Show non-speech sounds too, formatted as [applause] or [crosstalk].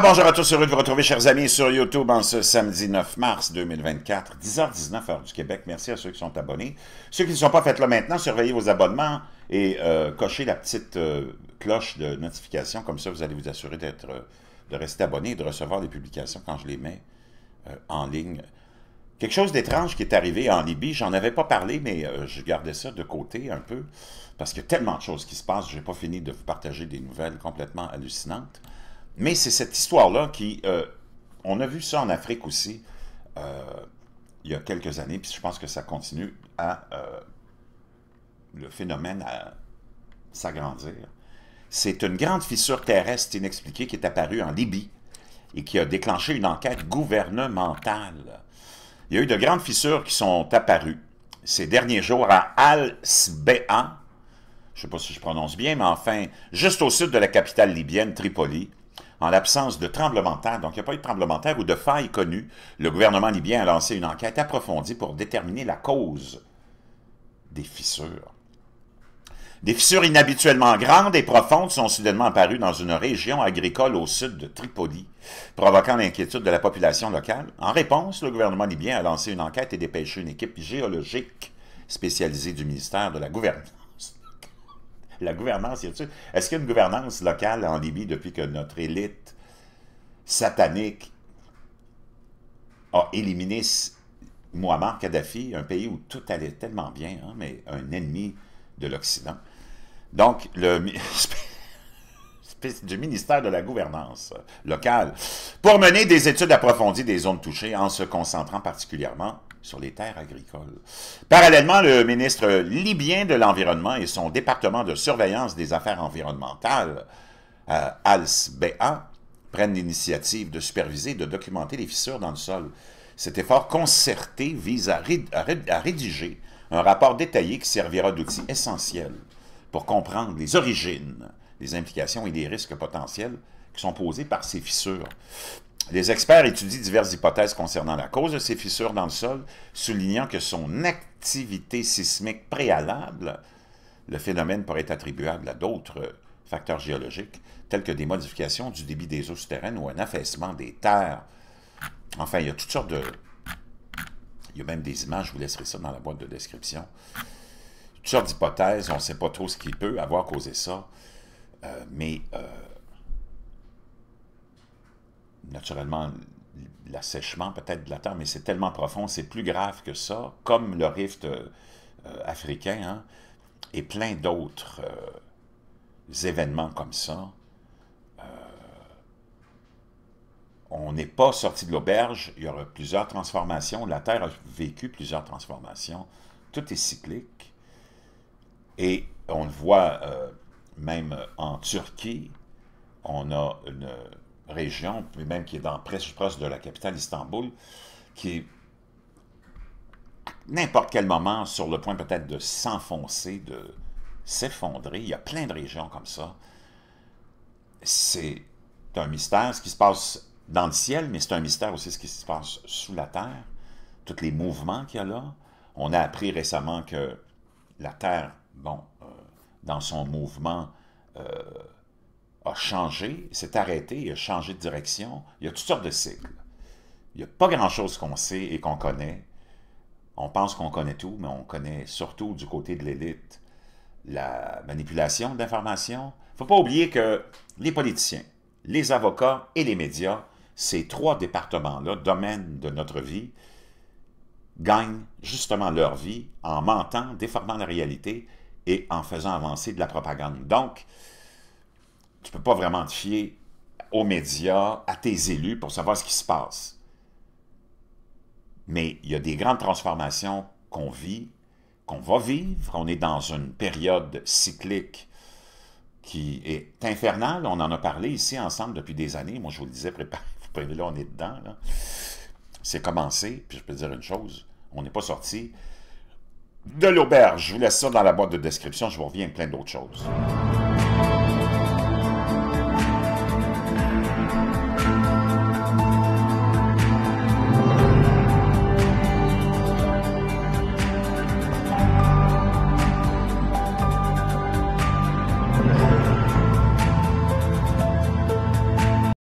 bonjour à tous, heureux de vous retrouver, chers amis, sur YouTube en ce samedi 9 mars 2024, 10h19 heure du Québec. Merci à ceux qui sont abonnés. Ceux qui ne sont pas faites là maintenant, surveillez vos abonnements et euh, cochez la petite euh, cloche de notification. Comme ça, vous allez vous assurer d'être, euh, de rester abonné et de recevoir les publications quand je les mets en ligne. Quelque chose d'étrange qui est arrivé en Libye, j'en avais pas parlé, mais je gardais ça de côté un peu, parce qu'il y a tellement de choses qui se passent, je n'ai pas fini de vous partager des nouvelles complètement hallucinantes. Mais c'est cette histoire-là qui... Euh, on a vu ça en Afrique aussi euh, il y a quelques années, puis je pense que ça continue à... Euh, le phénomène à s'agrandir. C'est une grande fissure terrestre inexpliquée qui est apparue en Libye et qui a déclenché une enquête gouvernementale. Il y a eu de grandes fissures qui sont apparues ces derniers jours à Al-Sbea, je ne sais pas si je prononce bien, mais enfin, juste au sud de la capitale libyenne, Tripoli, en l'absence de tremblement de terre, donc il n'y a pas eu de tremblement de terre ou de faille connue, le gouvernement libyen a lancé une enquête approfondie pour déterminer la cause des fissures. Des fissures inhabituellement grandes et profondes sont soudainement apparues dans une région agricole au sud de Tripoli, provoquant l'inquiétude de la population locale. En réponse, le gouvernement libyen a lancé une enquête et dépêché une équipe géologique spécialisée du ministère de la Gouvernance la gouvernance, est-ce qu'il y a une gouvernance locale en Libye depuis que notre élite satanique a éliminé Muammar Kadhafi, un pays où tout allait tellement bien, hein, mais un ennemi de l'Occident. Donc, le [laughs] du ministère de la gouvernance locale, pour mener des études approfondies des zones touchées en se concentrant particulièrement sur les terres agricoles. Parallèlement, le ministre libyen de l'Environnement et son département de surveillance des affaires environnementales, ALS-BA, euh, prennent l'initiative de superviser et de documenter les fissures dans le sol. Cet effort concerté vise à, à rédiger un rapport détaillé qui servira d'outil essentiel pour comprendre les origines, les implications et les risques potentiels qui sont posés par ces fissures. Les experts étudient diverses hypothèses concernant la cause de ces fissures dans le sol, soulignant que son activité sismique préalable, le phénomène pourrait être attribuable à d'autres facteurs géologiques, tels que des modifications du débit des eaux souterraines ou un affaissement des terres. Enfin, il y a toutes sortes de... Il y a même des images, je vous laisserai ça dans la boîte de description. Toutes sortes d'hypothèses, on ne sait pas trop ce qui peut avoir causé ça, euh, mais... Euh, naturellement l'assèchement peut-être de la Terre, mais c'est tellement profond, c'est plus grave que ça, comme le rift euh, euh, africain hein, et plein d'autres euh, événements comme ça. on n'est pas sorti de l'auberge, il y aura plusieurs transformations, la Terre a vécu plusieurs transformations, tout est cyclique, et on le voit même en Turquie, on a une région, puis même qui est dans presque proche de la capitale Istanbul, qui est n'importe quel moment sur le point peut-être de s'enfoncer, de s'effondrer. Il y a plein de régions comme ça. C'est un mystère ce qui se passe dans le ciel, mais c'est un mystère aussi ce qui se passe sous la terre, tous les mouvements qu'il y a là. On a appris récemment que la Terre, bon, euh, dans son mouvement, euh, a changé, s'est arrêté, a changé de direction. Il y a toutes sortes de cycles. Il n'y a pas grand-chose qu'on sait et qu'on connaît. On pense qu'on connaît tout, mais on connaît surtout du côté de l'élite la manipulation d'informations. Il ne faut pas oublier que les politiciens, les avocats et les médias, ces trois départements-là, domaines de notre vie, gagnent justement leur vie en mentant, déformant la réalité et en faisant avancer de la propagande. Donc, tu ne peux pas vraiment te fier aux médias, à tes élus pour savoir ce qui se passe. Mais il y a des grandes transformations qu'on vit, qu'on va vivre. On est dans une période cyclique qui est infernale. On en a parlé ici ensemble depuis des années. Moi, je vous le disais, préparez-vous, là, on est dedans. C'est commencé, puis je peux dire une chose, on n'est pas sorti de l'auberge. Je vous laisse ça dans la boîte de description, je vous reviens avec plein d'autres choses. Thank you.